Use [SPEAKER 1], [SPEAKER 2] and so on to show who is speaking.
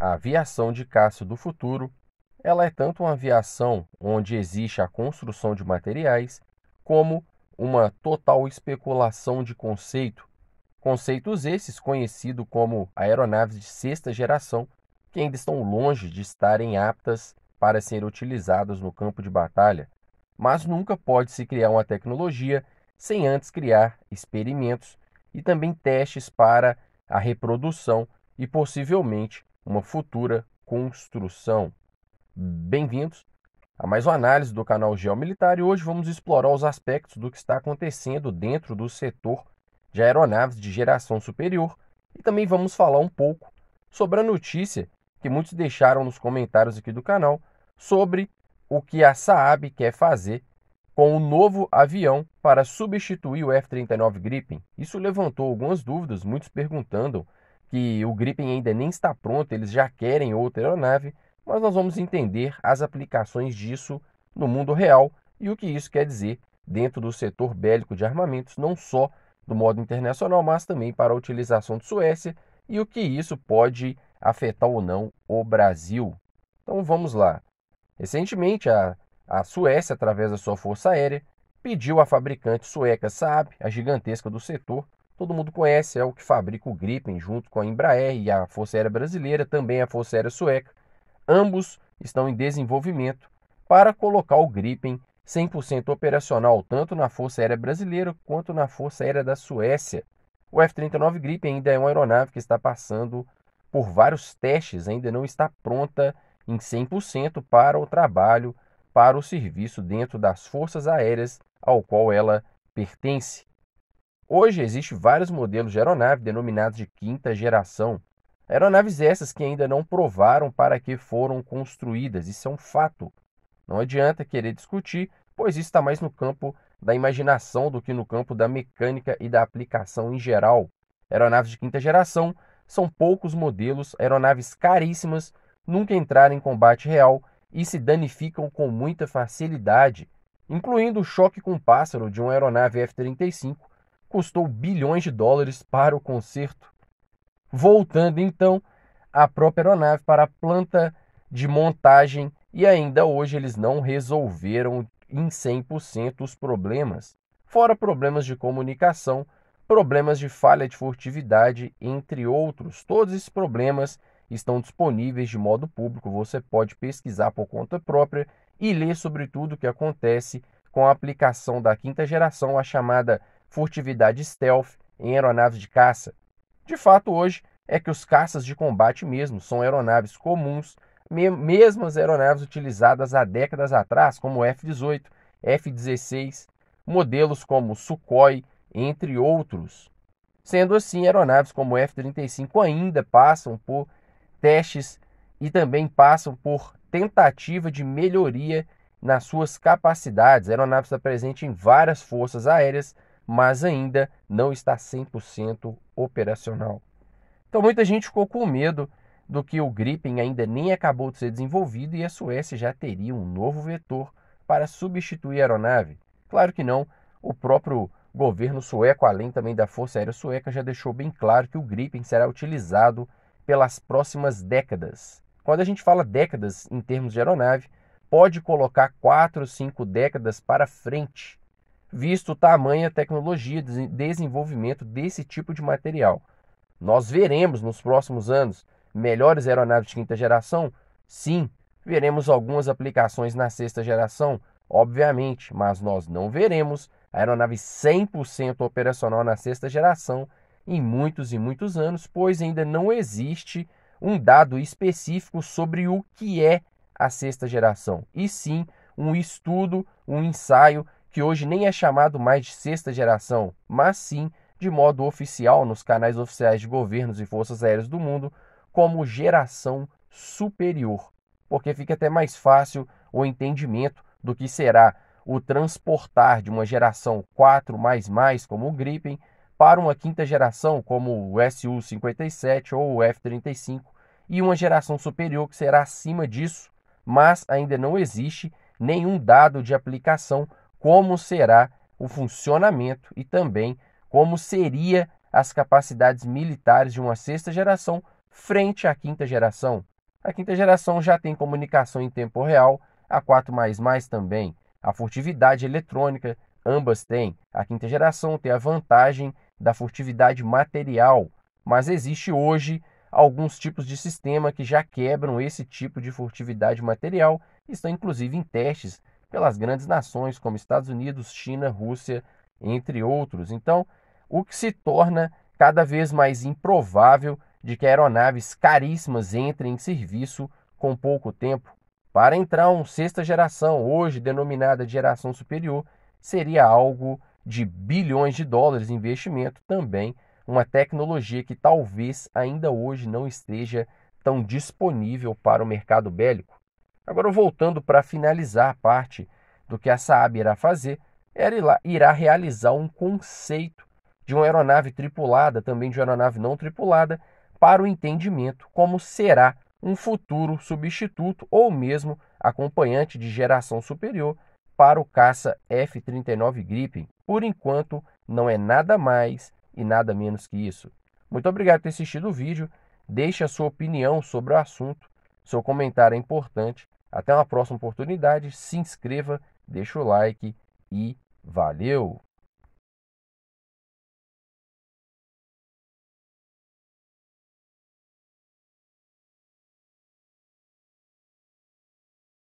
[SPEAKER 1] A aviação de caça do futuro, ela é tanto uma aviação onde existe a construção de materiais, como uma total especulação de conceito. Conceitos esses conhecidos como aeronaves de sexta geração, que ainda estão longe de estarem aptas para serem utilizadas no campo de batalha, mas nunca pode se criar uma tecnologia sem antes criar experimentos e também testes para a reprodução e possivelmente uma futura construção. Bem-vindos a mais uma análise do canal Geomilitar e hoje vamos explorar os aspectos do que está acontecendo dentro do setor de aeronaves de geração superior e também vamos falar um pouco sobre a notícia que muitos deixaram nos comentários aqui do canal sobre o que a Saab quer fazer com o novo avião para substituir o F-39 Gripen. Isso levantou algumas dúvidas, muitos perguntando que o Gripen ainda nem está pronto, eles já querem outra aeronave, mas nós vamos entender as aplicações disso no mundo real e o que isso quer dizer dentro do setor bélico de armamentos, não só do modo internacional, mas também para a utilização de Suécia e o que isso pode afetar ou não o Brasil. Então vamos lá. Recentemente, a, a Suécia, através da sua força aérea, pediu à fabricante sueca Saab, a gigantesca do setor, todo mundo conhece, é o que fabrica o Gripen junto com a Embraer e a Força Aérea Brasileira, também a Força Aérea Sueca. Ambos estão em desenvolvimento para colocar o Gripen 100% operacional tanto na Força Aérea Brasileira quanto na Força Aérea da Suécia. O F-39 Gripen ainda é uma aeronave que está passando por vários testes, ainda não está pronta em 100% para o trabalho, para o serviço dentro das forças aéreas ao qual ela pertence. Hoje existem vários modelos de aeronave denominados de quinta geração. Aeronaves essas que ainda não provaram para que foram construídas, isso é um fato. Não adianta querer discutir, pois isso está mais no campo da imaginação do que no campo da mecânica e da aplicação em geral. Aeronaves de quinta geração são poucos modelos, aeronaves caríssimas, nunca entraram em combate real e se danificam com muita facilidade, incluindo o choque com o pássaro de uma aeronave F-35 custou bilhões de dólares para o conserto, voltando então à própria aeronave para a planta de montagem e ainda hoje eles não resolveram em 100% os problemas, fora problemas de comunicação, problemas de falha de furtividade, entre outros. Todos esses problemas estão disponíveis de modo público, você pode pesquisar por conta própria e ler sobre tudo o que acontece com a aplicação da quinta geração, a chamada furtividade stealth em aeronaves de caça. De fato, hoje é que os caças de combate mesmo são aeronaves comuns, mesmo as aeronaves utilizadas há décadas atrás, como F-18, F-16, modelos como Sukhoi, entre outros. Sendo assim, aeronaves como F-35 ainda passam por testes e também passam por tentativa de melhoria nas suas capacidades. Aeronaves está presente em várias forças aéreas mas ainda não está 100% operacional. Então muita gente ficou com medo do que o Gripen ainda nem acabou de ser desenvolvido e a Suécia já teria um novo vetor para substituir a aeronave. Claro que não, o próprio governo sueco, além também da Força Aérea Sueca, já deixou bem claro que o Gripen será utilizado pelas próximas décadas. Quando a gente fala décadas em termos de aeronave, pode colocar quatro, ou cinco décadas para frente visto tamanha tecnologia de desenvolvimento desse tipo de material. Nós veremos nos próximos anos melhores aeronaves de quinta geração? Sim, veremos algumas aplicações na sexta geração, obviamente, mas nós não veremos a aeronave 100% operacional na sexta geração em muitos e muitos anos, pois ainda não existe um dado específico sobre o que é a sexta geração, e sim um estudo, um ensaio que hoje nem é chamado mais de sexta geração, mas sim de modo oficial nos canais oficiais de governos e forças aéreas do mundo como geração superior, porque fica até mais fácil o entendimento do que será o transportar de uma geração 4 mais mais como o Gripen para uma quinta geração como o Su-57 ou o F-35 e uma geração superior que será acima disso, mas ainda não existe nenhum dado de aplicação como será o funcionamento e também como seria as capacidades militares de uma sexta geração frente à quinta geração. A quinta geração já tem comunicação em tempo real, a 4 também. A furtividade eletrônica, ambas têm. A quinta geração tem a vantagem da furtividade material, mas existe hoje alguns tipos de sistema que já quebram esse tipo de furtividade material, estão inclusive em testes pelas grandes nações como Estados Unidos, China, Rússia, entre outros. Então, o que se torna cada vez mais improvável de que aeronaves caríssimas entrem em serviço com pouco tempo. Para entrar uma sexta geração, hoje denominada de geração superior, seria algo de bilhões de dólares de investimento também, uma tecnologia que talvez ainda hoje não esteja tão disponível para o mercado bélico. Agora, voltando para finalizar a parte do que a Saab irá fazer, ela irá realizar um conceito de uma aeronave tripulada, também de uma aeronave não tripulada, para o entendimento como será um futuro substituto ou mesmo acompanhante de geração superior para o caça F-39 Gripen. Por enquanto, não é nada mais e nada menos que isso. Muito obrigado por ter assistido o vídeo. Deixe a sua opinião sobre o assunto. Seu comentário é importante até uma próxima oportunidade, se inscreva, deixa o like e valeu!